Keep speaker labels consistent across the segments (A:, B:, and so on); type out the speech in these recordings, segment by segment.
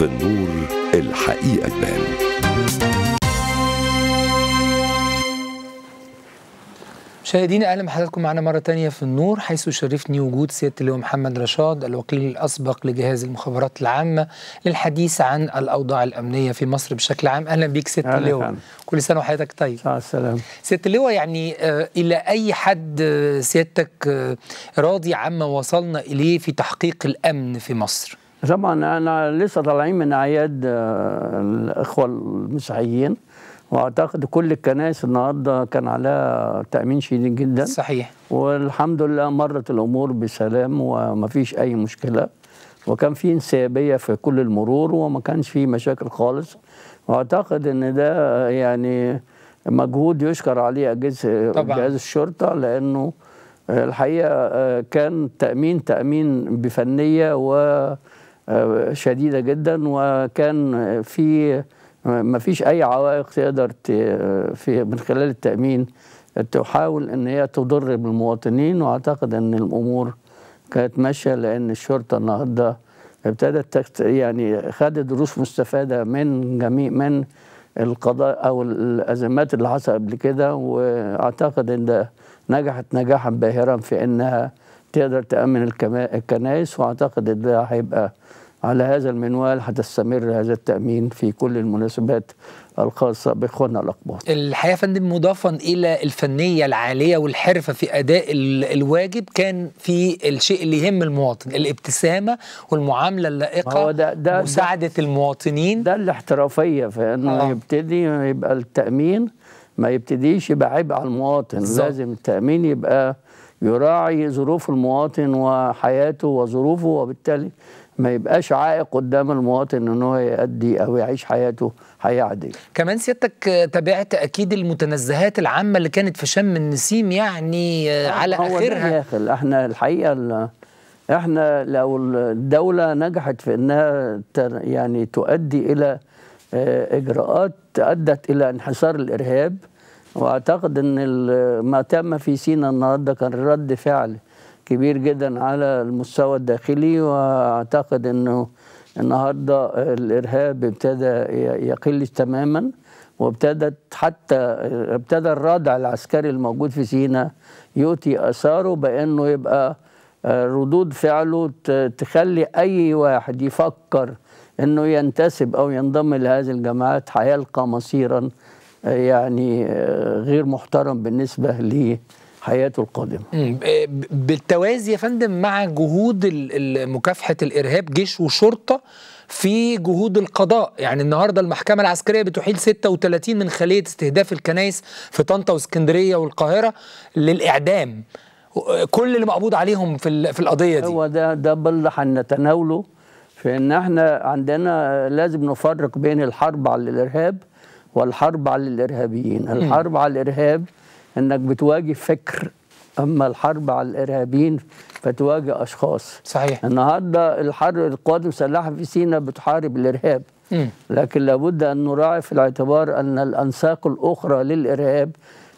A: في النور الحقيقة تبان مشاهدينا اهلا بحضراتكم معنا مره تانية في النور حيث يشرفني وجود سياده اللواء محمد رشاد الوكيل الاسبق لجهاز المخابرات العامه للحديث عن الاوضاع الامنيه في مصر بشكل عام اهلا بيك سياده اللواء كل سنه وحياتك طيب السلام سياده اللواء يعني آه، الى اي حد آه، سيادتك آه، راضي عما وصلنا اليه في تحقيق الامن في مصر
B: طبعا انا لسه طالعين من اعياد آه، الاخوه المسيحيين واعتقد كل الكنائس النهارده كان عليها تامين شديد جدا صحيح والحمد لله مرت الامور بسلام وما فيش اي مشكله وكان في انسيابيه في كل المرور وما كانش في مشاكل خالص واعتقد ان ده يعني مجهود يشكر عليه اجهزه جهاز الشرطه لانه الحقيقه آه، كان تامين تامين بفنيه و شديده جدا وكان في ما فيش اي عوائق تقدر في من خلال التامين تحاول ان هي تضر بالمواطنين واعتقد ان الامور كانت ماشيه لان الشرطه النهارده ابتدت يعني خدت دروس مستفاده من جميع من القضاء او الازمات اللي حصلت قبل كده واعتقد ان نجحت نجاحا باهرا في انها تقدر تأمن الكنائس وأعتقد إن ده هيبقى على هذا المنوال هتستمر هذا التأمين في كل المناسبات الخاصة بإخواننا الأقباط
A: الحقيقة يا فندم مضافا إلى الفنية العالية والحرفة في أداء الواجب كان في الشيء اللي يهم المواطن الابتسامة والمعاملة اللائقة
B: ده ده مساعدة ده المواطنين ده الاحترافية فإنه آه. يبتدي يبقى التأمين ما يبتديش يبقى عبء على المواطن بالزبط. لازم التأمين يبقى يراعي ظروف المواطن وحياته وظروفه وبالتالي ما يبقاش عائق قدام المواطن ان هو يأدي او يعيش حياته حياه عاديه. كمان سيادتك
A: تابعت اكيد المتنزهات العامه اللي كانت في شم النسيم يعني آه، آه، على اخرها.
B: داخل احنا الحقيقه احنا لو الدوله نجحت في انها يعني تؤدي الى آه، اجراءات ادت الى انحسار الارهاب واعتقد ان ما تم في سينا النهارده كان رد فعل كبير جدا على المستوى الداخلي واعتقد انه النهارده الارهاب ابتدى يقل تماما وابتدت حتى ابتدى الردع العسكري الموجود في سينا يؤتي اثاره بانه يبقى آه، ردود فعله تخلي اي واحد يفكر انه ينتسب او ينضم لهذه الجماعات هيلقى مصيرا يعني آه، غير محترم بالنسبه لحياته حياته القادمة
A: بالتوازي يا فندم مع جهود مكافحة الإرهاب جيش وشرطة في جهود القضاء يعني النهاردة المحكمة العسكرية بتحيل 36 من خلية استهداف الكنائس في طنطا واسكندرية والقاهرة للإعدام
B: كل اللي مقبوض عليهم في, في القضية دي هو أيوة، ده ده بل هنتناوله في ان احنا عندنا لازم نفرق بين الحرب على الارهاب والحرب على الارهابيين الحرب على الارهاب انك بتواجه فكر اما الحرب على الارهابيين فتواجه اشخاص صحيح النهارده الحرب القوات المسلحه في سيناء بتحارب الارهاب لكن لابد ان نراعي في الاعتبار ان الانساق الاخرى للارهاب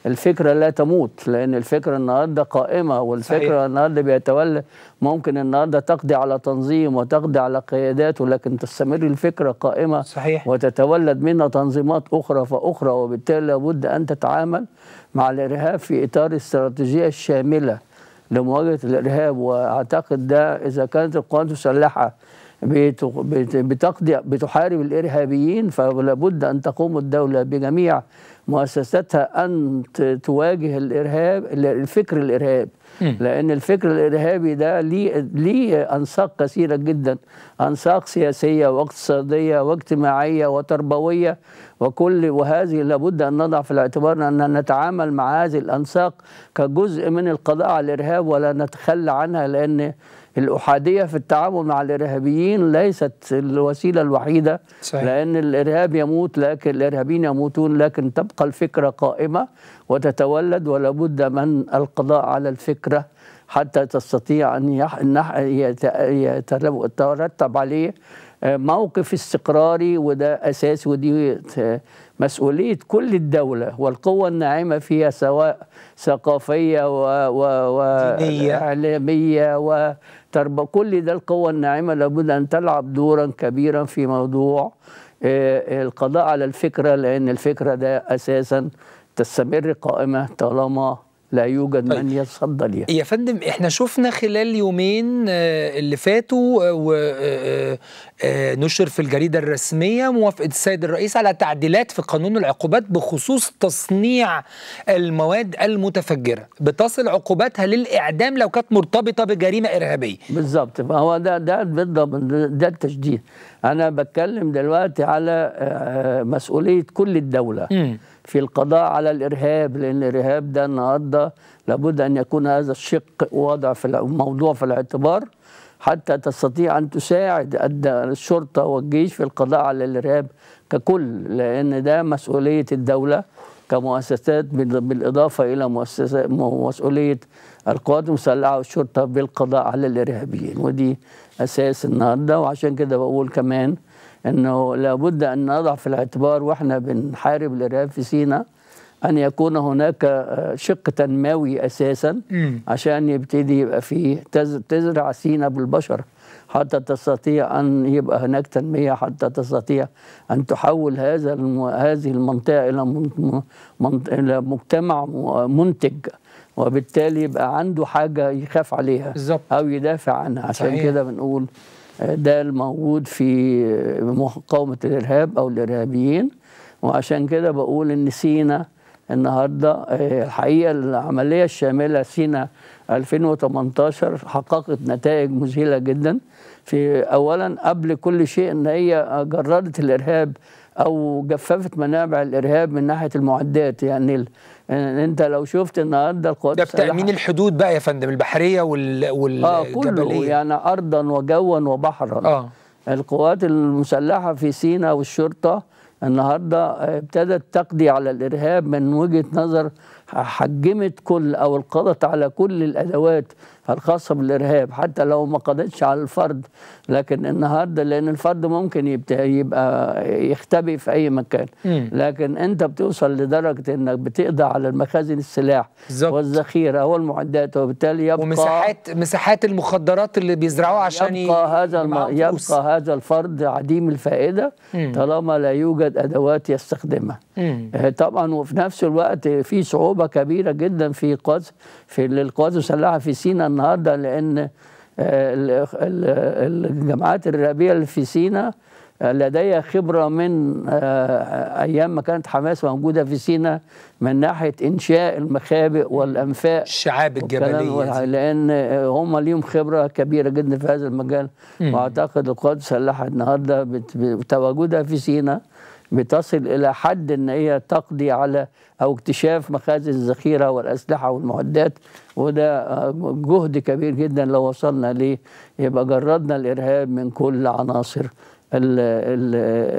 B: الفكرة لا تموت لأن الفكرة النهاردة قائمة والفكرة صحيح. النهاردة بيتولى ممكن النهاردة تقضي على تنظيم وتقضي على قيادات ولكن تستمر الفكرة قائمة صحيح. وتتولد منها تنظيمات أخرى فأخرى وبالتالي لابد أن تتعامل مع الإرهاب في إطار استراتيجية شاملة لمواجهة الإرهاب وأعتقد ده إذا كانت القوات المسلحة بتقضي بتحارب الارهابيين فلا بد ان تقوم الدوله بجميع مؤسساتها ان تواجه الارهاب الفكر الارهابي لان الفكر الارهابي ده ليه ليه انساق كثيره جدا انساق سياسيه واقتصاديه واجتماعيه وتربويه وكل وهذه لابد ان نضع في الاعتبار ان نتعامل مع هذه الانساق كجزء من القضاء على الارهاب ولا نتخلى عنها لان الأحادية في التعامل مع الإرهابيين ليست الوسيلة الوحيدة صحيح. لأن الإرهاب يموت لكن الإرهابيين يموتون لكن تبقى الفكرة قائمة وتتولد ولابد من القضاء على الفكرة حتى تستطيع أن يترتب عليه آه، موقف استقراري وده أساس ودي مسؤولية كل الدولة والقوة الناعمة فيها سواء ثقافية وإعلامية و... و... وترب كل ده القوة الناعمة لابد أن تلعب دورا كبيرا في موضوع آه، القضاء على الفكرة لأن الفكرة ده أساسا تستمر قائمة طالما لا يوجد من طيب. يتصدى ليها يا
A: فندم احنا شفنا خلال يومين آه، اللي فاتوا آه، ونشر آه، في الجريده الرسميه موافقه السيد الرئيس على تعديلات في قانون العقوبات بخصوص تصنيع المواد المتفجره بتصل عقوباتها للاعدام
B: لو كانت مرتبطه بجريمه ارهابيه بالظبط هو ده ده بالضبط ده التشديد انا بتكلم دلوقتي على مسؤوليه كل الدوله م. في القضاء على الارهاب لان الارهاب ده النهارده لابد ان يكون هذا الشق واضع في الموضوع في الاعتبار حتى تستطيع ان تساعد الشرطه والجيش في القضاء على الارهاب ككل لان ده مسؤوليه الدوله كمؤسسات بالاضافه الى مسؤوليه القوات المسلحه والشرطه بالقضاء على الارهابيين ودي اساس النهارده وعشان كده بقول كمان انه لابد ان نضع في الاعتبار واحنا بنحارب الارهاب في سيناء ان يكون هناك آه، شق تنموي اساسا عشان يبتدي يبقى فيه تزرع سينا بالبشر حتى تستطيع ان يبقى هناك تنميه حتى تستطيع ان تحول هذا هذه المنطقه الى الى مجتمع آه، منتج وبالتالي يبقى عنده حاجه يخاف عليها بالزبط. او يدافع عنها عشان كده بنقول ده الموجود في مقاومة الإرهاب أو الإرهابيين وعشان كده بقول إن سينا النهارده آه، الحقيقه العمليه الشامله سينا 2018 حققت نتائج مذهله جدا في اولا قبل كل شيء ان هي جردت الارهاب او جففت منابع الارهاب من ناحيه المعدات يعني انت لو شفت النهارده القدس ده بتامين
A: الحدود بقى يا فندم
B: البحريه وال آه، والجبليه اه كله يعني ارضا وجوا وبحرا اه القوات المسلحه في سيناء والشرطه النهارده ابتدت تقضي على الارهاب من وجهه نظر حجمت كل او القضت على كل الادوات الخاصة بالإرهاب حتى لو ما قضتش على الفرد لكن النهاردة لأن الفرد ممكن يبقى يختبئ في أي مكان لكن أنت بتوصل لدرجة أنك بتقضي على المخازن السلاح بالزبط. والذخيرة والمعدات وبالتالي يبقى ومساحات مساحات المخدرات اللي بيزرعوها عشان يبقى هذا الم... يبقى هذا الفرد عديم الفائدة طالما لا يوجد أدوات يستخدمها آه، طبعا وفي نفس الوقت في صعوبة كبيرة جدا في قذف في للقوات المسلحه في سينا النهارده لان آه، الجماعات الارهابيه اللي في سينا آه، لدي خبره من آه، ايام ما كانت حماس موجوده في سينا من ناحيه انشاء المخابئ والانفاق الشعاب الجبليه لان هم ليهم خبره كبيره جدا في هذا المجال واعتقد القوات المسلحه النهارده بتواجدها في سينا بتصل الى حد ان هي تقضي على او اكتشاف مخازن الذخيره والاسلحه والمعدات وده آه، جهد كبير جدا لو وصلنا ليه يبقى جردنا الارهاب من كل عناصر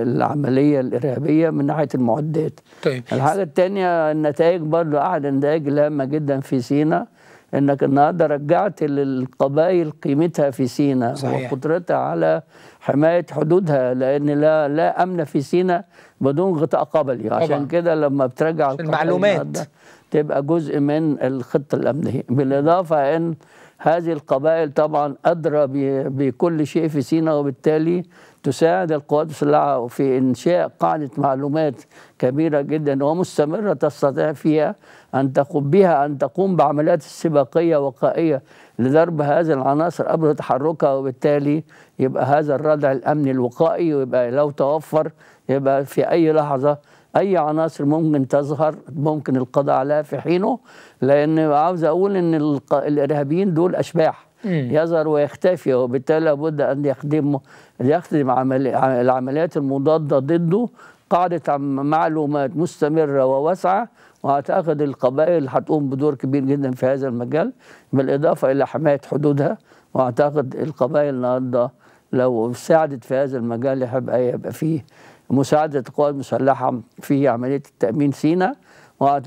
B: العمليه الارهابيه من ناحيه المعدات. طيب. الحاجه الثانيه النتائج برضه احد النتائج الهامه جدا في سينا انك النهارده رجعت للقبائل قيمتها في سينا صحيح. وقدرتها على حمايه حدودها لان لا لا امن في سينا بدون غطاء قبلي طبعا. عشان كده لما بترجع المعلومات تبقى جزء من الخطه الامنيه بالاضافه ان هذه القبائل طبعا أدرى بكل شيء في سينا وبالتالي تساعد القوات المسلحة في إنشاء قاعدة معلومات كبيرة جدا ومستمرة تستطيع فيها أن تقوم بها أن تقوم بعمليات استباقية وقائية لضرب هذه العناصر قبل تحركها وبالتالي يبقى هذا الردع الأمني الوقائي ويبقى لو توفر يبقى في أي لحظة أي عناصر ممكن تظهر ممكن القضاء عليها في حينه لأن عاوز أقول إن الإرهابيين دول أشباح يظهر ويختفي وبالتالي لابد أن يخدم يخدم العمليات المضادة ضده قاعدة معلومات مستمرة وواسعة واعتقد القبائل هتقوم بدور كبير جدا في هذا المجال بالاضافه الى حمايه حدودها واعتقد القبائل النهارده لو ساعدت في هذا المجال هيبقى يبقى فيه مساعده القوى المسلحه في عمليه التامين سيناء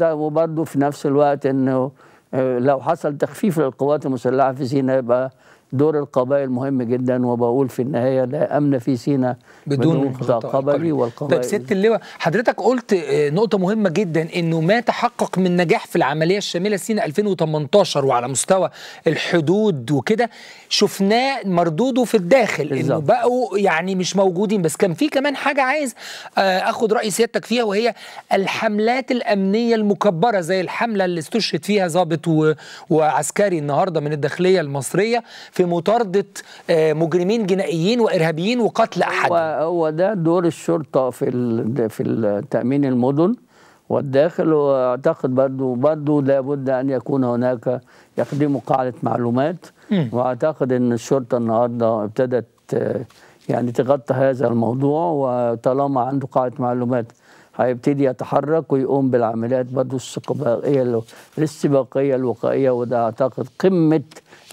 B: وبرضه في نفس الوقت انه آه، لو حصل تخفيف للقوات المسلحه في سيناء يبقى دور القبائل مهم جدا وبقول في النهايه لا امن في سينا بدون, بدون قطاع قبلي طيب. والقبائل طيب ست اللواء حضرتك قلت آه، نقطه مهمه
A: جدا انه ما تحقق من نجاح في العمليه الشامله سينا 2018 وعلى مستوى الحدود وكده شفناه مردوده في الداخل انه بقوا يعني مش موجودين بس كان في كمان حاجه عايز آه، اخد راي سيادتك فيها وهي الحملات الامنيه المكبره زي الحمله اللي استشهد فيها ضابط وعسكري النهارده من الداخليه المصريه في مطارده آه، مجرمين جنائيين وارهابيين وقتل
B: احد هو ده دور الشرطه في في تامين المدن والداخل واعتقد برضو برضو لابد ان يكون هناك يخدموا قاعده معلومات واعتقد ان الشرطه النهارده ابتدت يعني تغطي هذا الموضوع وطالما عنده قاعده معلومات هيبتدي يتحرك ويقوم بالعمليات برضه الاستباقيه الاستباقيه الوقائيه وده اعتقد قمه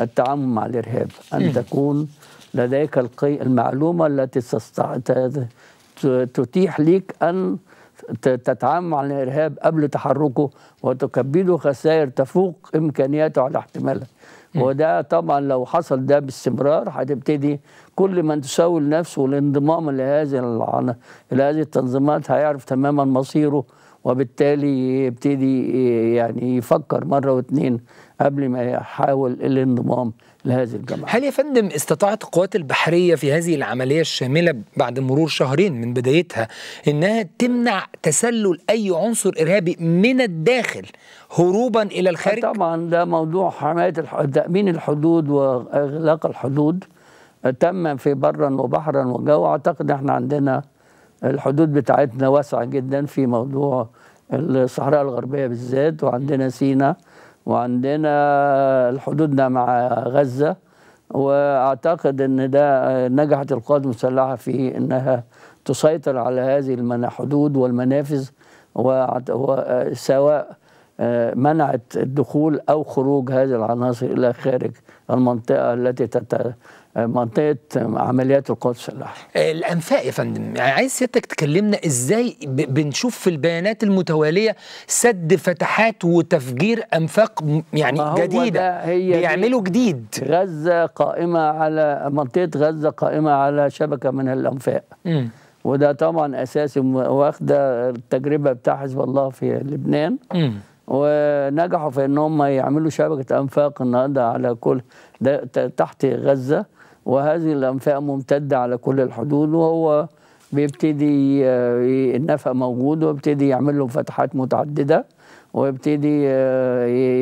B: التعامل مع الارهاب ان تكون لديك المعلومه التي تستطيع تتيح لك ان تتعامل مع الارهاب قبل تحركه وتكبده خسائر تفوق امكانياته على احتمالها وده طبعا لو حصل ده باستمرار هتبتدي كل من تساوي نفسه الانضمام لهذه لهذه التنظيمات هيعرف تماما مصيره وبالتالي يبتدي يعني يفكر مره واثنين قبل ما يحاول الانضمام لهذه الجماعة
A: هل يا فندم استطاعت القوات البحرية في هذه العملية الشاملة بعد مرور شهرين من بدايتها أنها تمنع تسلل أي عنصر
B: إرهابي من الداخل هروبا إلى الخارج؟ طبعا ده موضوع حماية الح... تأمين الحدود وإغلاق الحدود تم في برا وبحرا وجو أعتقد احنا عندنا الحدود بتاعتنا واسعة جدا في موضوع الصحراء الغربية بالذات وعندنا سينا وعندنا حدودنا مع غزة وأعتقد أن ده نجحت القوات المسلحة في أنها تسيطر على هذه الحدود والمنافذ وسواء آه، منعت الدخول أو خروج هذه العناصر إلى خارج المنطقة التي منطقه عمليات القدس الاحرى
A: الانفاق يا فندم يعني عايز سيادتك تكلمنا ازاي بنشوف في البيانات المتواليه سد فتحات وتفجير انفاق يعني جديده هي
B: بيعملوا جديد. غزه قائمه على منطقه غزه قائمه على شبكه من الانفاق. م. وده طبعا اساسي واخده التجربه بتاع حزب الله في لبنان. م. ونجحوا في ان هم يعملوا شبكه انفاق النهارده على كل ده تحت غزه وهذه الأنفاق ممتدة على كل الحدود وهو بيبتدي النفق موجود ويبتدي يعمل له فتحات متعددة ويبتدي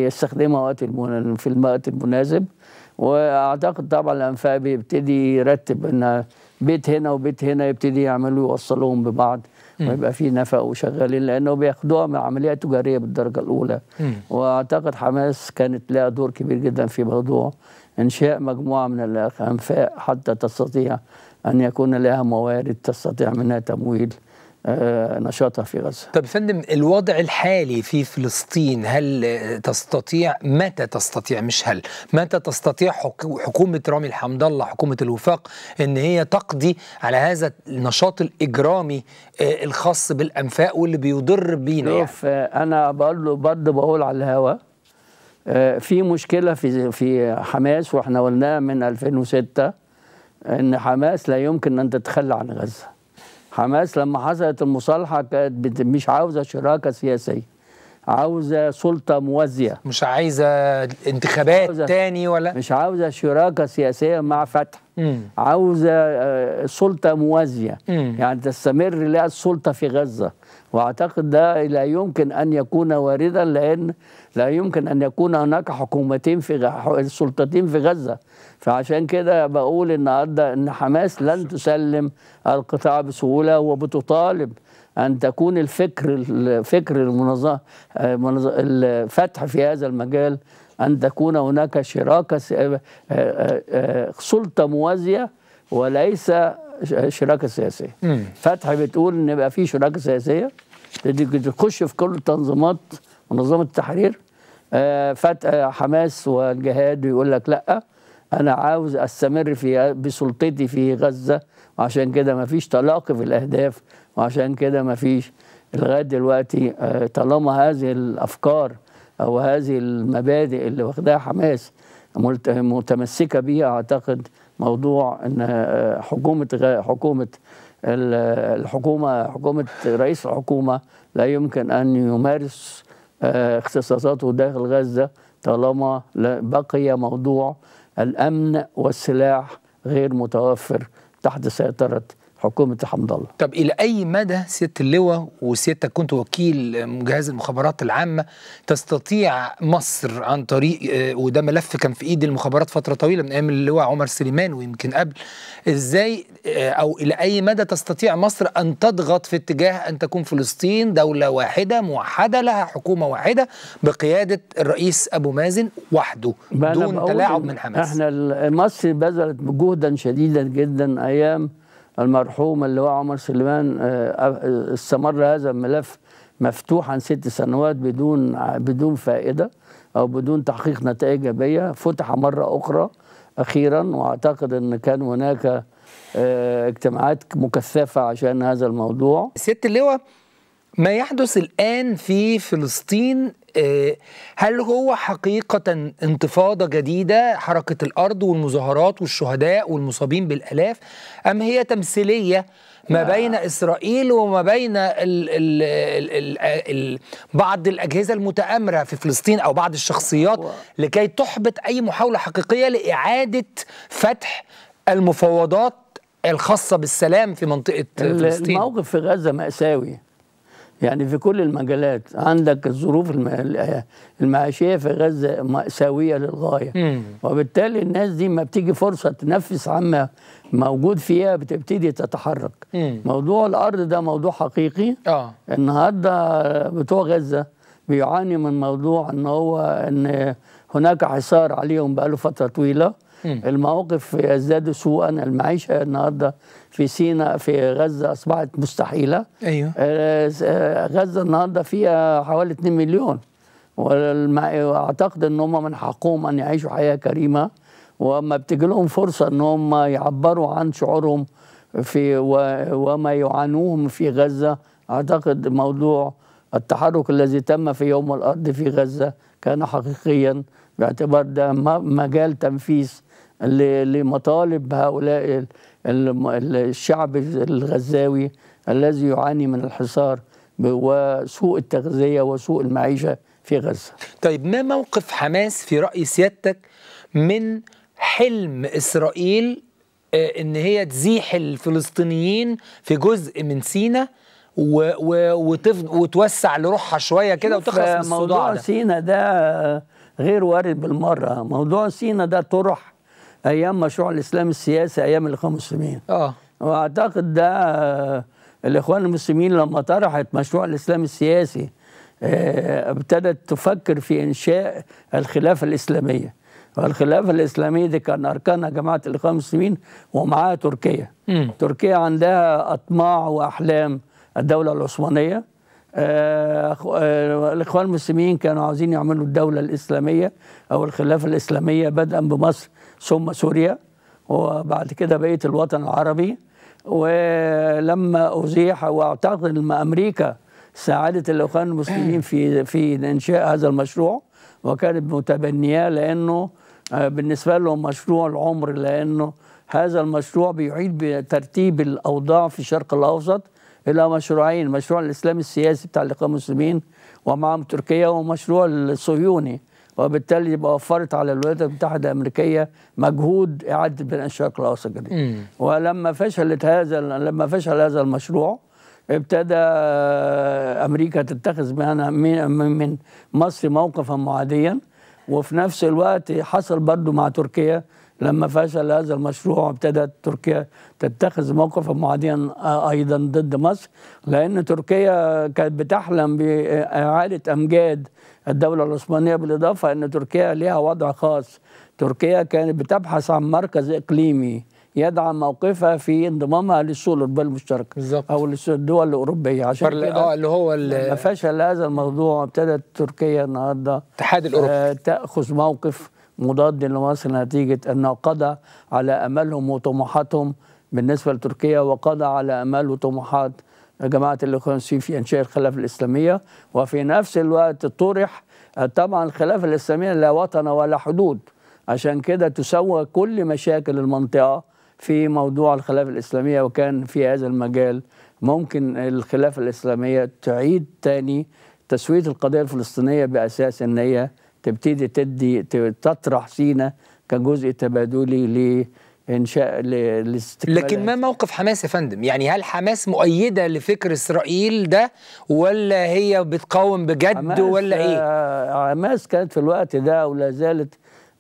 B: يستخدمها وقت في الوقت المناسب واعتقد طبعا الانفاق بيبتدي يرتب ان بيت هنا وبيت هنا يبتدي يعملوا يوصلوهم ببعض ويبقى في نفق وشغالين لانه بياخدوها من عمليه تجاريه بالدرجه الاولى واعتقد حماس كانت لها دور كبير جدا في موضوع إنشاء مجموعة من الأنفاق حتى تستطيع أن يكون لها موارد تستطيع منها تمويل آه، نشاطها في غزة طب فندم الوضع
A: الحالي في فلسطين هل تستطيع متى تستطيع مش هل متى تستطيع حكومة رامي الحمد الله حكومة الوفاق ان هي تقضي على هذا النشاط الإجرامي آه، الخاص بالأنفاق واللي بيضر بينا يعني.
B: آه، انا برضه بقول على الهواء آه، في مشكله في في حماس واحنا قلناها من 2006 ان حماس لا يمكن ان تتخلى عن غزه حماس لما حصلت المصالحه كانت مش عاوزه شراكه سياسيه عاوزه سلطه موازيه مش عايزه انتخابات عاوزة تاني ولا مش عاوزه شراكه سياسيه مع فتح مم. عاوزه آه، سلطه موازيه مم. يعني تستمر لها السلطه في غزه واعتقد ده لا يمكن ان يكون واردا لان لا يمكن ان يكون هناك حكومتين في سلطتين في غزه فعشان كده بقول النهارده ان حماس لن تسلم القطاع بسهوله وبتطالب ان تكون الفكر الفكر المنظمه الفتح في هذا المجال ان تكون هناك شراكه آه، آه، آه، سلطه موازيه وليس شراكه سياسيه فتح بتقول ان يبقى في شراكه سياسيه تخش في كل التنظيمات منظمه التحرير آه، فتح حماس والجهاد يقول لك لا انا عاوز استمر في بسلطتي في غزه وعشان كده ما فيش تلاقي في الاهداف وعشان كده ما فيش لغايه دلوقتي آه، طالما هذه الافكار او هذه المبادئ اللي واخداها حماس متمسكه بيها اعتقد موضوع ان آه، حكومه حكومه الحكومه حكومه رئيس الحكومه لا يمكن ان يمارس آه، اختصاصاته داخل غزه طالما بقي موضوع الامن والسلاح غير متوفر تحت سيطره حكومه حمد الله
A: طب الى اي مدى سياده اللواء وسيادتك كنت وكيل جهاز المخابرات العامه تستطيع مصر عن طريق آه، وده ملف كان في ايد المخابرات فتره طويله من ايام اللواء عمر سليمان ويمكن قبل ازاي آه، او الى اي مدى تستطيع مصر ان تضغط في اتجاه ان تكون فلسطين دوله واحده موحده لها حكومه واحده بقياده الرئيس ابو مازن وحده دون تلاعب من حماس احنا
B: مصر بذلت جهدا شديدا جدا ايام المرحوم اللواء عمر سليمان آه، استمر هذا الملف مفتوحا ست سنوات بدون بدون فائده او بدون تحقيق نتائج ايجابيه فتح مره اخرى اخيرا واعتقد ان كان هناك آه، اجتماعات مكثفه عشان هذا الموضوع. سياده اللواء ما يحدث الان في
A: فلسطين آه، هل هو حقيقة انتفاضة جديدة حركة الأرض والمظاهرات والشهداء والمصابين بالألاف أم هي تمثيلية ما بين إسرائيل وما بين الـ الـ الـ الـ الـ بعض الأجهزة المتآمرة في فلسطين أو بعض الشخصيات لكي تحبط أي محاولة حقيقية لإعادة فتح المفاوضات الخاصة بالسلام في منطقة
B: فلسطين الموقف في غزة مأساوي يعني في كل المجالات عندك الظروف المعيشيه في غزه مأساويه للغايه مم. وبالتالي الناس دي ما بتيجي فرصه تنفس عما موجود فيها بتبتدي تتحرك مم. موضوع الارض ده موضوع حقيقي آه. النهارده بتوع غزه بيعاني من موضوع ان هو ان هناك حصار عليهم بقاله فتره طويله المواقف يزداد سوءا المعيشة النهاردة في سيناء في غزة أصبحت مستحيلة أيوة. آه، آه، غزة النهاردة فيها حوالي 2 مليون واعتقد ان هم من حقهم ان يعيشوا حياه كريمه وما بتجي لهم فرصه ان هم يعبروا عن شعورهم في وما يعانوهم في غزه اعتقد موضوع التحرك الذي تم في يوم الارض في غزه كان حقيقيا باعتبار ده مجال تنفيذ لمطالب هؤلاء الشعب الغزاوي الذي يعاني من الحصار وسوء التغذية وسوء المعيشة في غزة
A: طيب ما موقف حماس في رأي سيادتك من حلم إسرائيل آه، ان هي تزيح الفلسطينيين في جزء من سينا و و وتف وتوسع لروحها شويه كده وتخلص من الصداع موضوع سينا
B: ده غير وارد بالمره موضوع سينا ده طرح ايام مشروع الاسلام السياسي ايام الاخوان المسلمين اه واعتقد ده آه، الاخوان المسلمين لما طرحت مشروع الاسلام السياسي آه، ابتدت تفكر في انشاء الخلافه الاسلاميه والخلافة الإسلامية دي كان أركانها جماعة الإخوان المسلمين ومعاها تركيا م. تركيا عندها أطماع وأحلام الدولة العثمانية آه، آه، الاخوان المسلمين كانوا عاوزين يعملوا الدوله الاسلاميه او الخلافه الاسلاميه بدءا بمصر ثم سوريا وبعد كده بقيه الوطن العربي ولما ازيح واعتقد ان امريكا ساعدت الاخوان المسلمين في في انشاء هذا المشروع وكانت متبنياه لانه آه، بالنسبه لهم مشروع العمر لانه هذا المشروع بيعيد بترتيب الاوضاع في الشرق الاوسط الى مشروعين مشروع الاسلام السياسي بتاع الاخوان المسلمين ومعهم تركيا ومشروع الصهيوني وبالتالي يبقى وفرت على الولايات المتحده الامريكيه مجهود اعاده بناء الشرق الاوسط الجديد ولما فشلت هذا لما فشل هذا المشروع ابتدى امريكا تتخذ من من مصر موقفا معاديا وفي نفس الوقت حصل برضه مع تركيا لما فشل هذا المشروع وابتدت تركيا تتخذ موقفا معاديا آه، ايضا ضد مصر لان تركيا كانت بتحلم باعاده امجاد الدوله العثمانيه بالاضافه ان تركيا لها وضع خاص تركيا كانت بتبحث عن مركز اقليمي يدعم موقفها في انضمامها للسوق الاوروبيه المشتركه بالزبط. او للدول الاوروبيه عشان فرل... كده آه، اللي هو لما فشل هذا الموضوع ابتدت تركيا النهارده الاتحاد الاوروبي آه تاخذ موقف مضاد لمصر نتيجة أنه قضى على أملهم وطموحاتهم بالنسبة لتركيا وقضى على أمال وطموحات جماعة الإخوان في إنشاء الخلافة الإسلامية وفي نفس الوقت طرح آه، طبعا الخلافة الإسلامية لا وطن ولا حدود عشان كده تسوى كل مشاكل المنطقة في موضوع الخلافة الإسلامية وكان في هذا المجال ممكن الخلافة الإسلامية تعيد تاني تسوية القضية الفلسطينية بأساس أن هي تبتدي تدي تطرح سينا كجزء تبادلي ل انشاء للاستقلال لكن
A: ما موقف حماس يا فندم؟ يعني هل حماس مؤيده لفكر اسرائيل ده ولا هي بتقاوم بجد ولا ايه؟
B: آه، حماس كانت في الوقت ده ولا زالت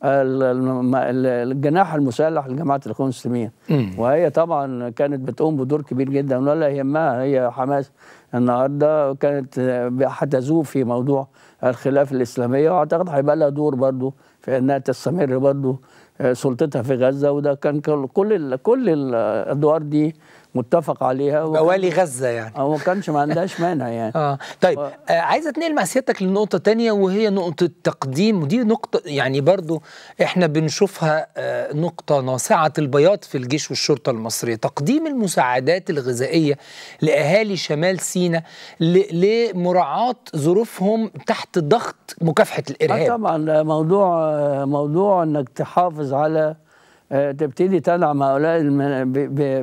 B: الجناح المسلح لجماعه الاخوان المسلمين وهي طبعا كانت بتقوم بدور كبير جدا ولا يهمها هي حماس النهارده كانت هتزوب في موضوع الخلافة الإسلامية وأعتقد هيبقى لها دور برضه في أنها تستمر برضه آه، سلطتها في غزة وده كان كل كل الأدوار دي متفق عليها موالي غزه يعني ما كانش ما عندهاش مانع يعني
A: اه طيب آه عايز اتنقل مع سيادتك لنقطه تانية وهي نقطه التقديم ودي نقطه يعني برضو احنا بنشوفها آه نقطه ناصعه البياض في الجيش والشرطه المصريه تقديم المساعدات الغذائيه لاهالي شمال سيناء لمراعاه ظروفهم
B: تحت ضغط مكافحه الارهاب آه طبعا آه، موضوع آه، موضوع انك تحافظ على آه، تبتدي تدعم هؤلاء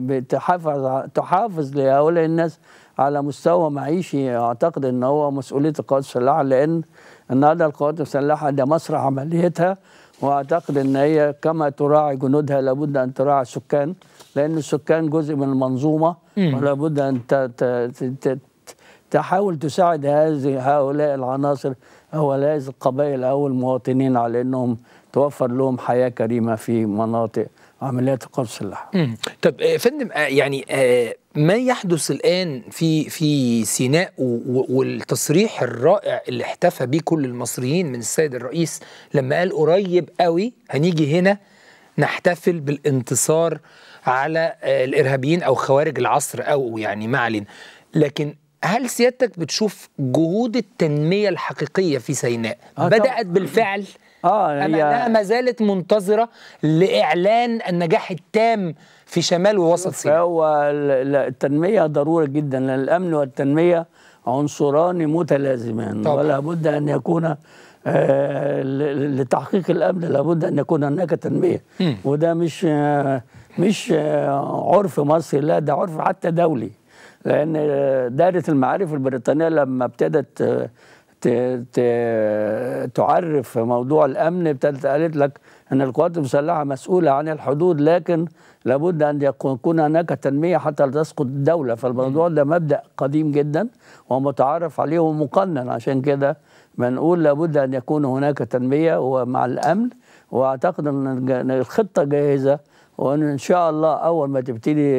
B: بتحافظ تحافظ لهؤلاء الناس على مستوى معيشي اعتقد ان هو مسؤوليه القوات المسلحه لان النهارده القوات المسلحه ده مسرح عمليتها واعتقد ان هي كما تراعي جنودها لابد ان تراعي السكان لان السكان جزء من المنظومه ولابد ان تحاول تساعد هذه هؤلاء العناصر هؤلاء القبائل او المواطنين على انهم توفر لهم حياه كريمه في مناطق عمليات القدس الأحمر.
A: طب آه، فندم آه، يعني آه، ما يحدث الان في في سيناء والتصريح الرائع اللي احتفى بيه كل المصريين من السيد الرئيس لما قال قريب قوي هنيجي هنا نحتفل بالانتصار على الارهابيين او خوارج العصر او يعني ما علينا لكن هل سيادتك بتشوف جهود التنمية الحقيقية في سيناء آه بدأت بالفعل آه أم أنها ما زالت منتظرة
B: لإعلان النجاح التام في شمال ووسط سيناء هو التنمية ضرورة جدا لأن الأمن والتنمية عنصران متلازمان طبعا. ولا بد أن يكون آه لتحقيق الامن لابد ان يكون هناك تنميه م. وده مش آه مش آه، عرف مصري لا ده عرف حتى دولي لان دائره المعارف البريطانيه لما ابتدت تعرف موضوع الامن ابتدت قالت لك ان القوات المسلحه مسؤوله عن الحدود لكن لابد ان يكون هناك تنميه حتى لا تسقط الدوله فالموضوع ده مبدا قديم جدا ومتعارف عليه ومقنن عشان كده بنقول لابد ان يكون هناك تنميه ومع الامن واعتقد ان الخطه جاهزه وان شاء الله اول ما تبتدي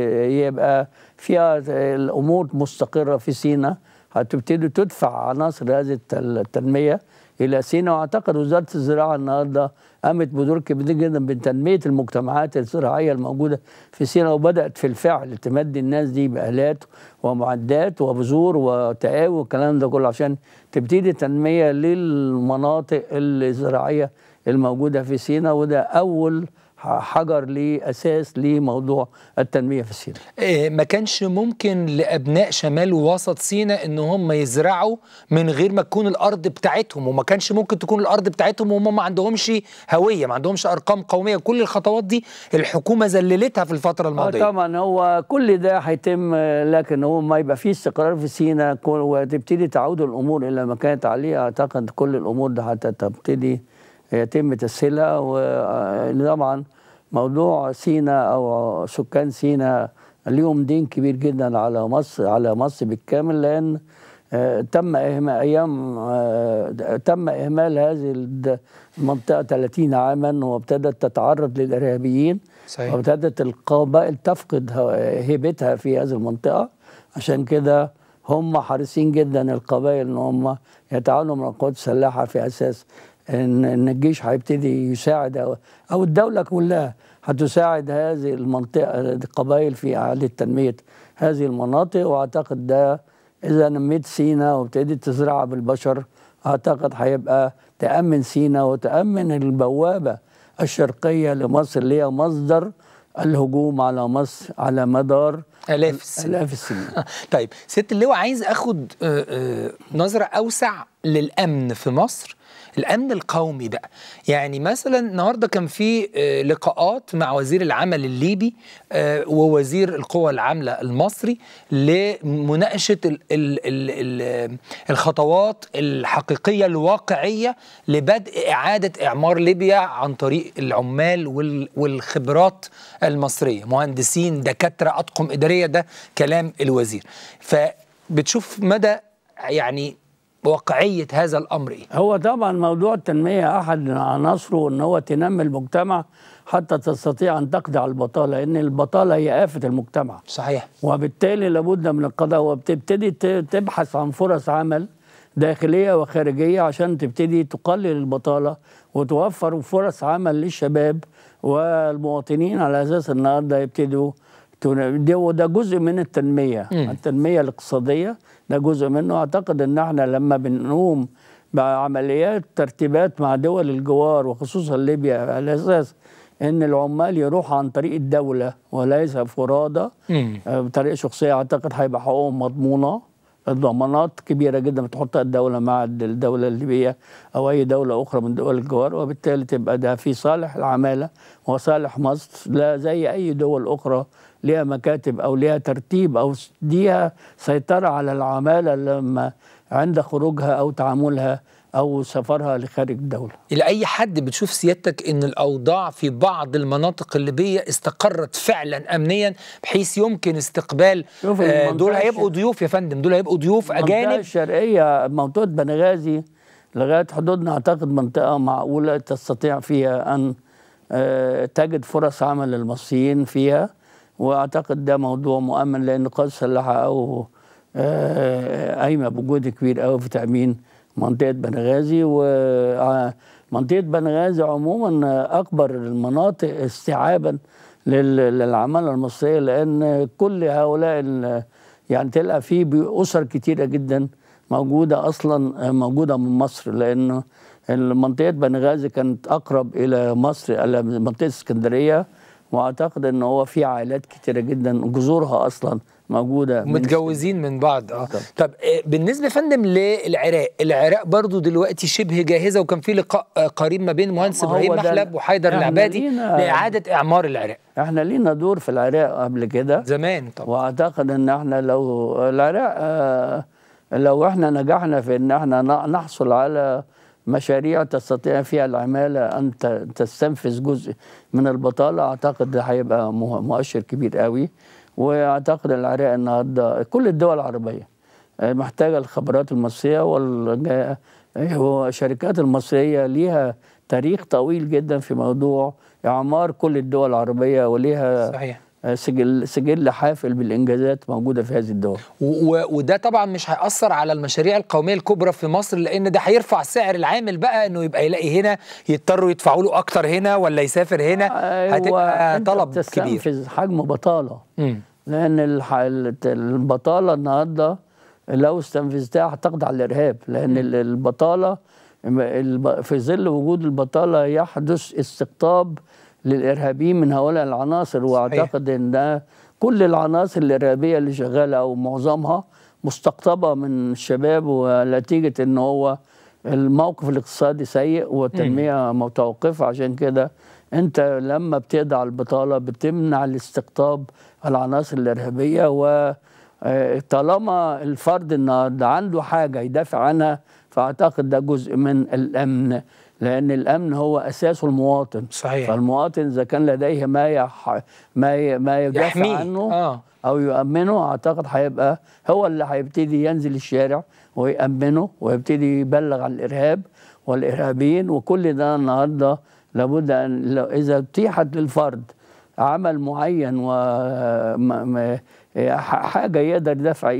B: يبقى فيها الامور مستقره في سينا هتبتدي تدفع عناصر هذه التنميه الى سينا واعتقد وزاره الزراعه النهارده قامت بدور كبير جدا بتنميه المجتمعات الزراعيه الموجوده في سينا وبدات في الفعل تمدي الناس دي بالات ومعدات وبذور وتقاوي والكلام ده كله عشان تبتدي تنميه للمناطق الزراعيه الموجوده في سينا وده اول حجر لاساس لموضوع التنميه في سيناء. إيه، ما كانش
A: ممكن لابناء شمال ووسط سيناء ان هم يزرعوا من غير ما تكون الارض بتاعتهم وما كانش ممكن تكون الارض بتاعتهم وهم ما عندهمش هويه ما عندهمش ارقام قوميه كل الخطوات دي الحكومه ذللتها في الفتره الماضيه. آه
B: طبعا هو كل ده هيتم لكن هو ما يبقى فيه استقرار في سيناء وتبتدي تعود الامور الى ما كانت عليه اعتقد كل الامور ده هتبتدي يتم تسهيلها وطبعا موضوع سينا او سكان سينا اليوم دين كبير جدا على مصر على مصر بالكامل لان آه، تم اهمال ايام آه، تم اهمال هذه المنطقه 30 عاما وابتدت تتعرض للارهابيين صحيح. وابتدت القبائل تفقد هيبتها في هذه المنطقه عشان كده هم حريصين جدا القبائل ان هم يتعاونوا مع القوات السلاحه في اساس ان الجيش هيبتدي يساعد او, أو الدوله كلها هتساعد هذه المنطقه القبائل في اعاده تنميه هذه المناطق واعتقد ده اذا نميت سينا وابتديت تزرعها بالبشر اعتقد هيبقى تامن سينا وتامن البوابه الشرقيه لمصر اللي هي مصدر الهجوم على مصر على مدار الاف السنين الاف السنين طيب ست هو عايز اخد آه، آه، نظره اوسع
A: للامن في مصر الامن القومي بقى يعني مثلا النهارده كان في آه، لقاءات مع وزير العمل الليبي آه، ووزير القوى العامله المصري لمناقشه الخطوات الحقيقيه الواقعيه لبدء اعاده اعمار ليبيا عن طريق العمال والخبرات المصريه مهندسين دكاتره اطقم اداريه ده كلام الوزير فبتشوف مدى يعني واقعيه هذا الامر ايه؟
B: هو طبعا موضوع التنميه احد عناصره ان هو تنمي المجتمع حتى تستطيع ان تقضي على البطاله لان البطاله هي افه المجتمع. صحيح. وبالتالي لابد من القضاء وبتبتدي تبحث عن فرص عمل داخليه وخارجيه عشان تبتدي تقلل البطاله وتوفر فرص عمل للشباب والمواطنين على اساس النهارده يبتدوا وده جزء من التنمية مم. التنمية الاقتصادية ده جزء منه أعتقد أن احنا لما بنقوم بعمليات ترتيبات مع دول الجوار وخصوصا ليبيا على أساس ان العمال يروحوا عن طريق الدوله وليس فرادى آه، بطريقه شخصيه اعتقد هيبقى حقوقهم مضمونه الضمانات كبيره جدا بتحطها الدوله مع الدوله الليبيه او اي دوله اخرى من دول الجوار وبالتالي تبقى ده في صالح العماله وصالح مصر لا زي اي دول اخرى ليها مكاتب او ليها ترتيب او ليها سيطره على العماله لما عند خروجها او تعاملها او سفرها لخارج الدوله.
A: الى اي حد بتشوف سيادتك ان الاوضاع في بعض المناطق الليبيه استقرت فعلا امنيا بحيث يمكن استقبال آه دول هيبقوا
B: ضيوف يا فندم دول هيبقوا ضيوف اجانب. الشرقيه منطقه بنغازي لغايه حدودنا اعتقد منطقه معقوله تستطيع فيها ان آه، تجد فرص عمل للمصريين فيها واعتقد ده موضوع مؤمن لان القوات المسلحه او آه، آه، قايمه بجهد كبير قوي في تامين منطقه بنغازي ومنطقه آه، بنغازي عموما اكبر المناطق استيعابا للعماله المصريه لان كل هؤلاء يعني تلقى في اسر كتيره جدا موجوده اصلا موجوده من مصر لانه منطقه بنغازي كانت اقرب الى مصر الى منطقه اسكندريه واعتقد ان هو في عائلات كتيره جدا جذورها اصلا موجوده
A: متجوزين من, من بعض اه
B: طب, بالنسبه بالنسبه فندم للعراق العراق
A: برضو دلوقتي شبه جاهزه وكان في لقاء آه، قريب ما بين مهندس ابراهيم محلب وحيدر العبادي لاعاده
B: اعمار العراق احنا لينا دور في العراق قبل كده زمان طبعا واعتقد ان احنا لو العراق آه، لو احنا نجحنا في ان احنا نحصل على مشاريع تستطيع فيها العمالة أن تستنفذ جزء من البطالة أعتقد ده هيبقى مؤشر كبير قوي وأعتقد العراق النهاردة كل الدول العربية آه، محتاجة الخبرات المصرية آه، والشركات المصرية ليها تاريخ طويل جدا في موضوع إعمار كل الدول العربية وليها صحيح. آه، سجل سجل حافل بالانجازات موجوده في هذه الدول
A: وده طبعا مش هياثر على المشاريع القوميه الكبرى في مصر لان ده هيرفع سعر العامل بقى انه يبقى يلاقي هنا يضطروا يدفعوا له اكتر هنا ولا يسافر هنا
B: آه، أيوة هتبقى طلب كبير حجم بطاله مم. لان البطاله النهارده لو استنفذتها هتقضي على الارهاب لان مم. البطاله في ظل وجود البطاله يحدث استقطاب للارهابيين من هؤلاء العناصر واعتقد ان ده كل العناصر الارهابيه اللي شغاله او معظمها مستقطبه من الشباب ونتيجه ان هو الموقف الاقتصادي سيء والتنميه متوقفه عشان كده انت لما بتقضي على البطاله بتمنع الاستقطاب العناصر الارهابيه و آه، طالما الفرد النهارده عنده حاجه يدافع عنها فاعتقد ده جزء من الامن لأن الأمن هو أساس المواطن صحيح فالمواطن إذا كان لديه ما يح... ما ي... ما يدافع يحميه. عنه آه. أو يؤمنه أعتقد هيبقى هو اللي هيبتدي ينزل الشارع ويأمنه ويبتدي يبلغ عن الإرهاب والإرهابيين وكل ده النهارده لابد أن إذا أتيحت للفرد عمل معين و حاجة يقدر يدافع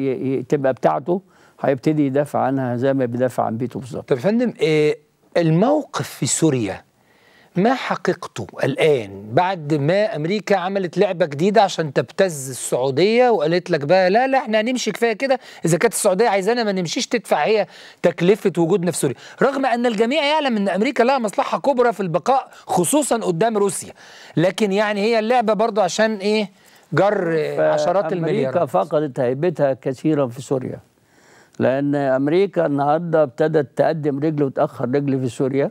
B: تبقى بتاعته هيبتدي يدافع عنها زي ما بيدافع عن بيته بالظبط. طب يا فندم إيه الموقف في سوريا ما حقيقته الآن
A: بعد ما أمريكا عملت لعبة جديدة عشان تبتز السعودية وقالت لك بقى لا لا احنا هنمشي كفاية كده إذا كانت السعودية عايزانا ما نمشيش تدفع هي تكلفة وجودنا في سوريا رغم أن الجميع يعلم أن أمريكا لها مصلحة كبرى في البقاء خصوصا قدام روسيا
B: لكن يعني هي اللعبة برضو عشان إيه جر عشرات المليارات أمريكا فقدت هيبتها كثيرا في سوريا لأن أمريكا النهاردة ابتدت تقدم رجل وتأخر رجل في سوريا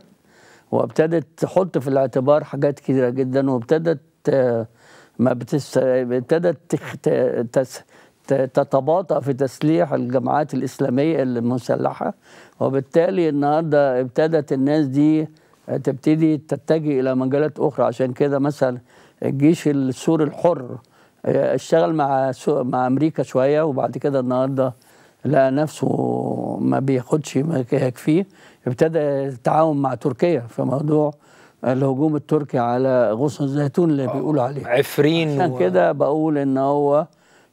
B: وابتدت تحط في الاعتبار حاجات كثيرة جدا وابتدت آه، ما بتس... ابتدت تس... تتباطأ في تسليح الجماعات الإسلامية المسلحة وبالتالي النهاردة ابتدت الناس دي آه، تبتدي تتجه إلى مجالات أخرى عشان كده مثلا الجيش السوري الحر آه، اشتغل مع سو... مع أمريكا شوية وبعد كده النهارده لقى نفسه ما بياخدش ما يكفيه ابتدى التعاون مع تركيا في موضوع الهجوم التركي على غصن الزيتون اللي بيقولوا عليه عفرين عشان و... كده بقول ان هو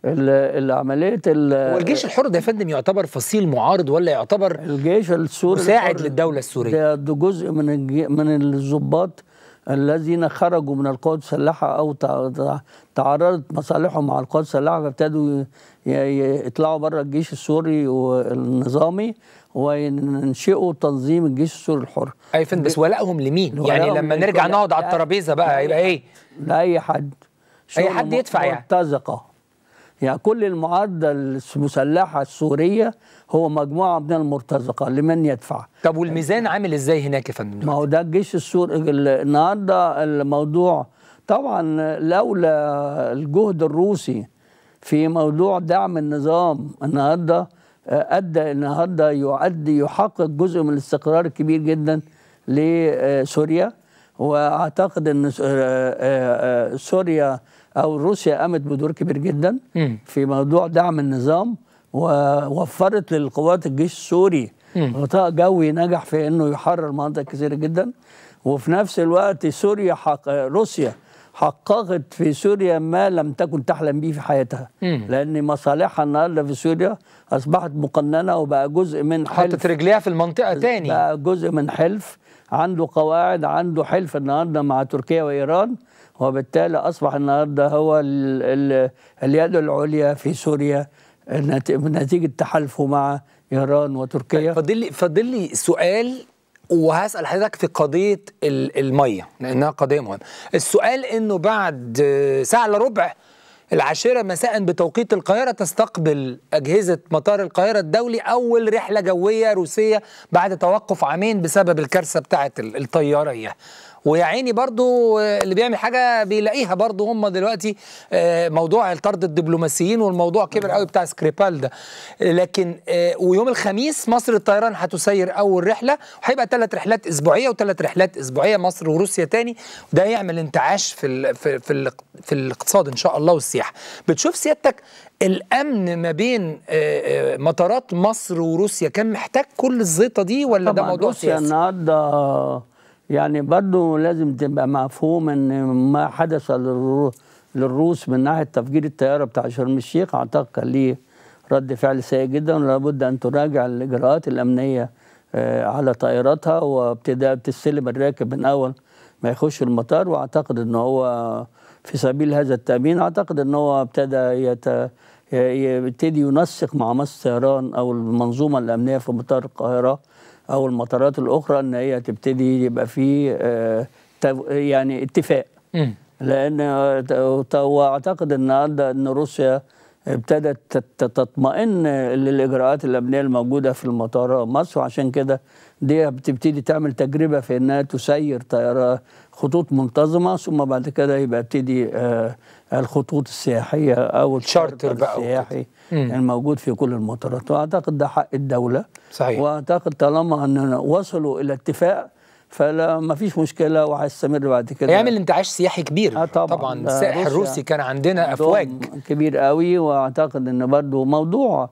B: العمليه هو الجيش الحر ده يا فندم يعتبر فصيل معارض ولا يعتبر الجيش السوري مساعد للدوله السوريه ده, جزء من من الظباط الذين خرجوا من القوات المسلحه او تعارضت مصالحهم مع القوات المسلحه فابتدوا يطلعوا بره الجيش السوري والنظامي وينشئوا تنظيم الجيش السوري الحر
A: اي فن بس ولائهم لمين يعني لما نرجع نقعد على الترابيزه بقى يبقى
B: ايه لاي حد
A: اي حد يدفع يعني
B: مرتزقه يعني كل المعارضة المسلحة السورية هو مجموعة من المرتزقة لمن يدفع
A: طب والميزان
B: عامل ازاي هناك يا فندم ما هو ده الجيش السوري النهاردة الموضوع طبعا لولا الجهد الروسي في موضوع دعم النظام النهارده آه، ادى النهارده يؤدي يحقق جزء من الاستقرار الكبير جدا لسوريا واعتقد ان آه، آه، سوريا او روسيا قامت بدور كبير جدا في موضوع دعم النظام ووفرت للقوات الجيش السوري غطاء جوي نجح في انه يحرر مناطق كثيره جدا وفي نفس الوقت سوريا حق روسيا حققت في سوريا ما لم تكن تحلم به في حياتها مم. لان مصالحها النهارده في سوريا اصبحت مقننه وبقى جزء من حلف حطت رجليها في المنطقه تاني بقى جزء من حلف عنده قواعد عنده حلف النهارده مع تركيا وايران وبالتالي أصبح النهاردة هو اليد العليا في سوريا نتيجة تحالفه مع إيران وتركيا طيب، فاضل لي فاضل لي
A: سؤال وهسأل حضرتك في قضية المية لأنها قضية مهمة السؤال إنه بعد ساعة إلا ربع العاشرة مساء بتوقيت القاهرة تستقبل أجهزة مطار القاهرة الدولي أول رحلة جوية روسية بعد توقف عامين بسبب الكارثة بتاعة الطيارية ويا عيني برضو اللي بيعمل حاجه بيلاقيها برضو هم دلوقتي آه، موضوع طرد الدبلوماسيين والموضوع كبر قوي بتاع سكريبال ده لكن آه، ويوم الخميس مصر الطيران هتسير اول رحله وهيبقى ثلاث رحلات اسبوعيه وثلاث رحلات اسبوعيه مصر وروسيا تاني ده هيعمل انتعاش في الـ في في, في الاقتصاد ان شاء الله والسياحه بتشوف سيادتك الامن ما بين آه، مطارات مصر وروسيا كان محتاج كل الزيطه دي ولا ده موضوع سياسي؟ روسيا
B: النهارده يعني برضه لازم تبقى مفهوم ان ما حدث للروس من ناحيه تفجير الطياره بتاع شرم الشيخ اعتقد كان ليه رد فعل سيء جدا لابد ان تراجع الاجراءات الامنيه آه، على طائراتها وابتداء تستلم الراكب من اول ما يخش المطار واعتقد ان هو في سبيل هذا التامين اعتقد ان هو ابتدى يت... يبتدي ينسق مع مصر طيران او المنظومه الامنيه في مطار القاهره او المطارات الاخرى ان هي تبتدي يبقى في آه، يعني اتفاق لان آه، واعتقد النهارده ان روسيا ابتدت تطمئن للاجراءات الامنيه الموجوده في المطارات مصر وعشان كده دي بتبتدي تعمل تجربه في انها تسير طيارات خطوط منتظمه ثم بعد كده يبقى آه، الخطوط السياحيه او الشارتر بقى السياحي الموجود يعني في كل المطارات واعتقد ده حق الدوله صحيح واعتقد طالما اننا وصلوا الى اتفاق فلا ما فيش مشكله وهيستمر بعد كده هيعمل انتعاش سياحي كبير آه طبعا, طبعا آه، السائح الروسي كان عندنا افواج كبير قوي واعتقد ان برضه موضوع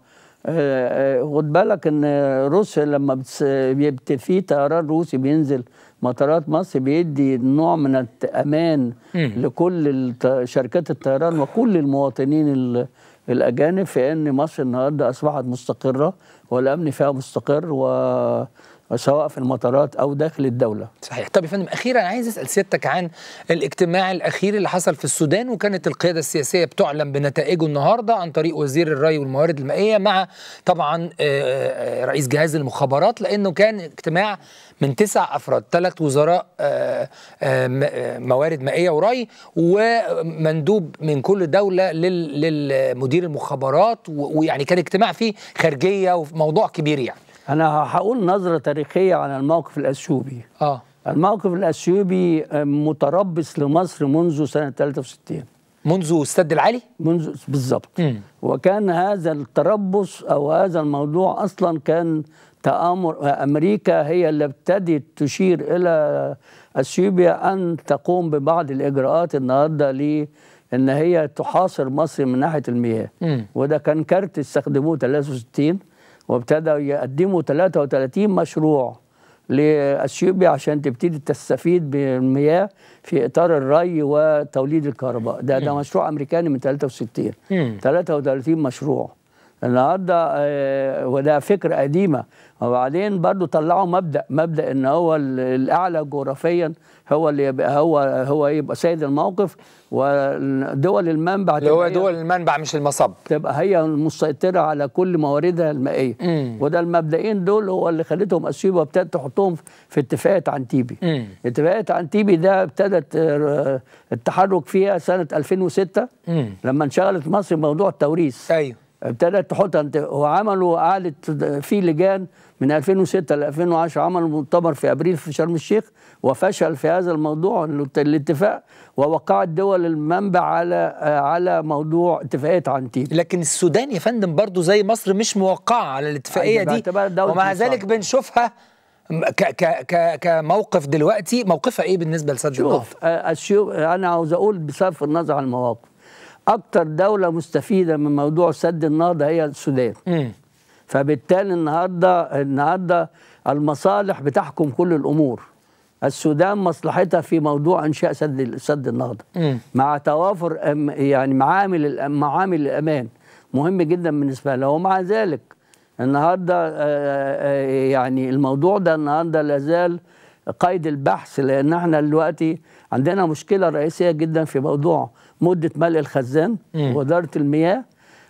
B: آه، خد بالك ان روسيا لما في طيران روسي بينزل مطارات مصر بيدي نوع من الأمان لكل شركات الطيران وكل المواطنين الأجانب في أن مصر النهاردة أصبحت مستقرة والأمن فيها مستقر و سواء في المطارات او داخل الدوله. صحيح،
A: طب يا فندم اخيرا عايز
B: اسال سيادتك عن الاجتماع
A: الاخير اللي حصل في السودان وكانت القياده السياسيه بتعلن بنتائجه النهارده عن طريق وزير الري والموارد المائيه مع طبعا رئيس جهاز المخابرات لانه كان اجتماع من تسع افراد ثلاث وزراء آه، آه، آه، موارد مائيه وري ومندوب من كل دوله للمدير المخابرات
B: ويعني كان اجتماع فيه خارجيه وموضوع كبير يعني انا هقول نظره تاريخيه عن الموقف الاثيوبي اه الموقف الاثيوبي متربص لمصر منذ سنه 63 منذ السد العالي؟ منذ بالظبط وكان هذا التربص او هذا الموضوع اصلا كان تآمر أمريكا هي اللي ابتدت تشير إلى أثيوبيا أن تقوم ببعض الإجراءات النهاردة ان هي تحاصر مصر من ناحيه المياه م. وده كان كارت استخدموه 63 وابتدوا يقدموا 33 مشروع لاثيوبيا عشان تبتدي تستفيد بالمياه في اطار الري وتوليد الكهرباء ده ده مشروع امريكاني من 63 م. 33 مشروع النهارده آه، وده فكره قديمه وبعدين برضو طلعوا مبدا مبدا ان هو الاعلى جغرافيا هو اللي يبقى هو هو يبقى سيد الموقف ودول المنبع اللي هو دول المنبع مش المصب تبقى هي المسيطره على كل مواردها المائيه مم. وده المبدئين دول هو اللي خلتهم اثيوبيا ابتدت تحطهم في اتفاقيه عنتيبي اتفاقيه عنتيبي ده ابتدت آه، التحرك فيها سنه 2006 مم. لما انشغلت مصر بموضوع التوريث ايوه ابتدت انت وعملوا قعدت في لجان من 2006 ل 2010 عملوا مؤتمر في ابريل في شرم الشيخ وفشل في هذا الموضوع الاتفاق ووقعت دول المنبع على على موضوع اتفاقيه عنتيب لكن السودان يا
A: فندم برضه زي مصر مش موقعه على الاتفاقيه أيوة، دي ومع ذلك بنشوفها
B: ك ك ك كموقف دلوقتي موقفها ايه بالنسبه لسد شوف انا عاوز اقول بصرف النظر عن المواقف اكتر دوله مستفيده من موضوع سد النهضه هي السودان م. فبالتالي النهارده النهارده المصالح بتحكم كل الامور السودان مصلحتها في موضوع انشاء سد سد النهضه م. مع توافر يعني معامل معامل الامان مهم جدا بالنسبه لها ومع ذلك النهارده آه، آه، آه، يعني الموضوع ده النهارده لازال قيد البحث لان احنا دلوقتي عندنا مشكله رئيسيه جدا في موضوع مده ملء الخزان واداره المياه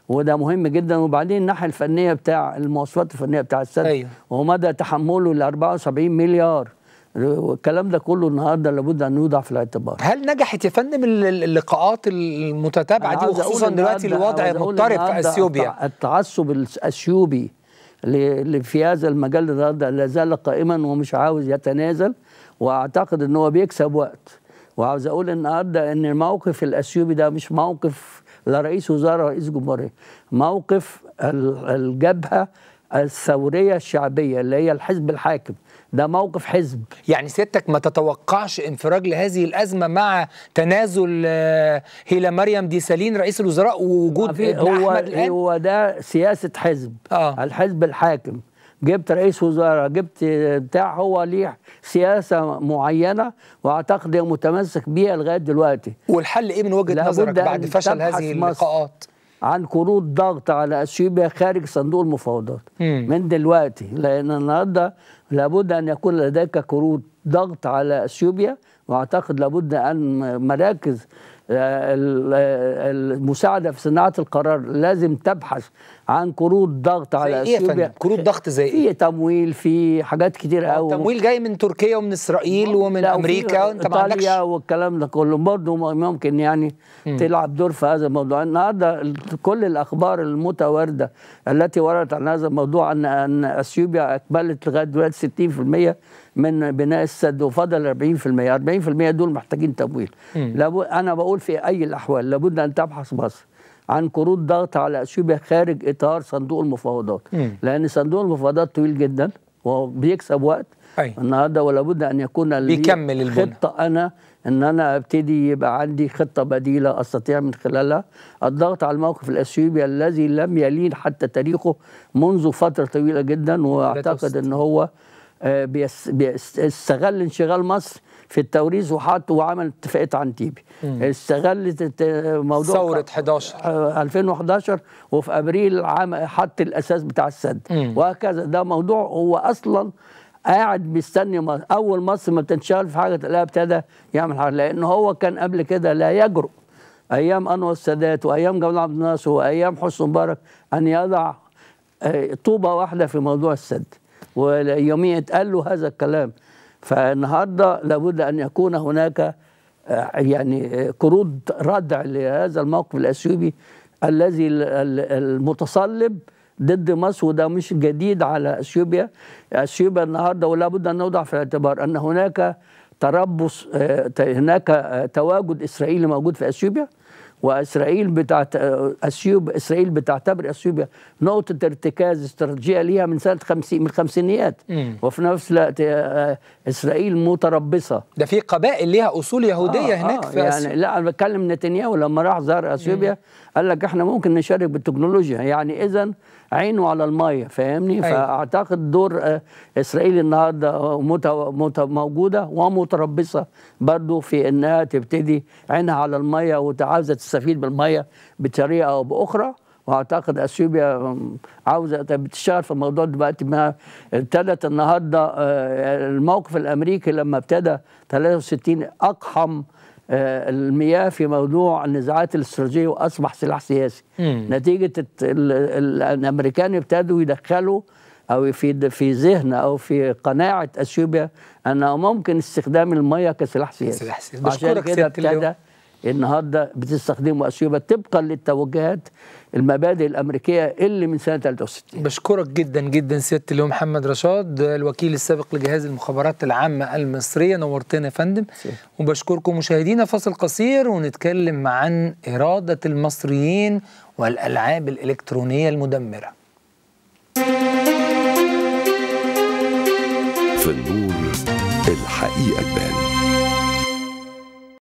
B: وده مهم جدا وبعدين الناحيه الفنيه بتاع المواصفات الفنيه بتاع السد أيوه. ومدى تحمله ل 74 مليار والكلام ده كله النهارده لابد ان يوضع في الاعتبار هل نجحت يا فندم اللقاءات المتتابعه دي وخصوصا دلوقتي الوضع مضطرب في اثيوبيا التعصب الاثيوبي اللي في هذا المجال النهارده لا زال قائما ومش عاوز يتنازل واعتقد ان هو بيكسب وقت وعاوز اقول النهارده ان الموقف الاثيوبي ده مش موقف لا رئيس رئيس جمهوريه موقف الجبهه الثوريه الشعبيه اللي هي الحزب الحاكم
A: ده موقف حزب يعني ستك ما تتوقعش انفراج لهذه الازمه مع تنازل آه، هيلا مريم دي سالين رئيس الوزراء ووجود هو هو
B: ده سياسه حزب آه. الحزب الحاكم جبت رئيس وزراء جبت بتاع هو ليه سياسه معينه واعتقد متمسك بيها لغايه دلوقتي والحل ايه من وجهه نظرك بعد فشل هذه اللقاءات عن قروض ضغط على اثيوبيا خارج صندوق المفاوضات من دلوقتي لان النهارده لابد ان يكون لديك قروض ضغط على اثيوبيا واعتقد لابد ان مراكز المساعده في صناعه القرار لازم تبحث عن قروض ضغط على ايه اثيوبيا يعني قروض ضغط زي ايه؟ في تمويل في حاجات كتير قوي آه، تمويل
A: جاي من تركيا ومن اسرائيل ومن امريكا وانت ما عندكش
B: والكلام ده كله برضه ممكن يعني م. تلعب دور في هذا الموضوع النهارده كل الاخبار المتوارده التي وردت عن هذا الموضوع ان ان اثيوبيا اقبلت لغايه دلوقتي 60% من بناء السد وفضل 40% 40% دول محتاجين تمويل انا بقول في اي الاحوال لابد ان تبحث مصر عن قروض ضغط على اثيوبيا خارج اطار صندوق المفاوضات مم. لان صندوق المفاوضات طويل جدا وبيكسب وقت أي. النهارده ولا بد ان يكون بيكمل الخطه خطه انا ان انا ابتدي يبقى عندي خطه بديله استطيع من خلالها الضغط على الموقف الاثيوبي الذي لم يلين حتى تاريخه منذ فتره طويله جدا واعتقد ان هو آه، استغل انشغال مصر في التوريث وحط وعمل اتفاقيه عنتيبي استغلت موضوع ثوره 11 2011 آه، وفي ابريل حط الاساس بتاع السد وهكذا ده موضوع هو اصلا قاعد مستني مصر. اول مصر ما بتنشغل في حاجه تلاقيها ابتدى يعمل حاجه لان هو كان قبل كده لا يجرؤ ايام انور السادات وايام جمال عبد الناصر وايام حسني مبارك ان يضع آه، طوبه واحده في موضوع السد ويومية اتقال له هذا الكلام فالنهارده لابد ان يكون هناك آه، يعني آه، قروض ردع لهذا الموقف الاثيوبي الذي المتصلب ضد مصر وده مش جديد على اثيوبيا اثيوبيا النهارده ولابد ان نوضع في الاعتبار ان هناك تربص آه، هناك تواجد اسرائيلي موجود في اثيوبيا واسرائيل بتاعت اثيوب اسرائيل بتعتبر اثيوبيا نقطه ارتكاز استراتيجيه ليها من سنه 50 من الخمسينيات وفي نفس الوقت آه، آه، اسرائيل متربصه ده في قبائل ليها اصول يهوديه آه, آه، هناك آه في يعني لا انا بتكلم نتنياهو لما راح زار اثيوبيا قال لك احنا ممكن نشارك بالتكنولوجيا يعني اذا عينه على الميه فاهمني أيوة. فاعتقد دور آه، اسرائيل النهارده موجوده ومتربصه برضه في انها تبتدي عينها على الميه وعاوزه تستفيد بالميه بطريقه او باخرى واعتقد اثيوبيا عاوزه بتشتغل في الموضوع دلوقتي ما ابتدت النهارده آه، الموقف الامريكي لما ابتدى 63 اقحم آه، المياه في موضوع النزاعات الاستراتيجيه واصبح سلاح سياسي مم. نتيجه الامريكان ابتدوا يدخلوا او في في ذهن او في قناعه اثيوبيا انه ممكن استخدام الميه كسلاح سياسي سلاح سياسي عشان كده ابتدى النهارده بتستخدمه اثيوبيا طبقا للتوجهات المبادئ الامريكيه اللي من سنه 63
A: بشكرك جدا جدا سياده اليوم محمد رشاد الوكيل السابق لجهاز المخابرات العامه المصريه نورتنا يا فندم وبشكركم مشاهدينا فاصل قصير ونتكلم عن اراده المصريين والالعاب الالكترونيه المدمره في النور الحقيقه تبان